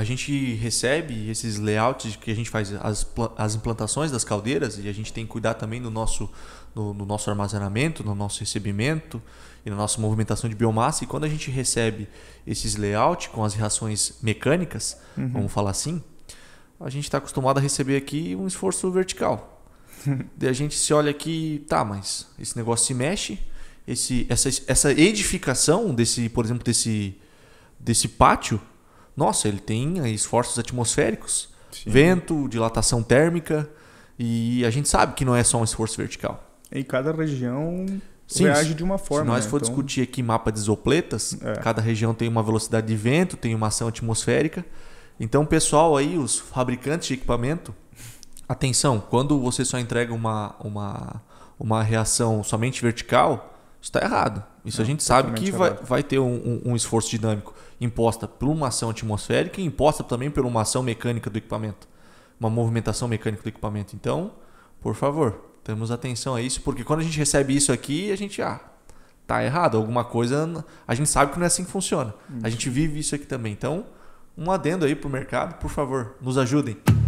a gente recebe esses layouts que a gente faz as, as implantações das caldeiras e a gente tem que cuidar também do nosso, no nosso armazenamento, no nosso recebimento e na nossa movimentação de biomassa. E quando a gente recebe esses layouts com as reações mecânicas, uhum. vamos falar assim, a gente está acostumado a receber aqui um esforço vertical. Daí a gente se olha aqui, tá, mas esse negócio se mexe, esse, essa, essa edificação desse, por exemplo, desse, desse pátio, nossa, ele tem eh, esforços atmosféricos, Sim. vento, dilatação térmica, e a gente sabe que não é só um esforço vertical. E cada região Sim, reage de uma forma. Se nós né? for então... discutir aqui mapa de isopletas, é. cada região tem uma velocidade de vento, tem uma ação atmosférica. Então, pessoal aí, os fabricantes de equipamento, atenção, quando você só entrega uma, uma, uma reação somente vertical, isso está errado. Isso a gente sabe que vai, vai ter um, um, um, esforço dinâmico imposta por uma ação atmosférica e imposta também por uma ação mecânica do equipamento. Uma movimentação mecânica do equipamento. Então, por favor, temos atenção a isso, porque quando a gente recebe isso aqui, a gente, ah, tá errado, alguma coisa. A gente sabe que não é assim que funciona. A uhum. gente vive isso aqui também. Então, um adendo aí pro mercado, por favor, nos ajudem.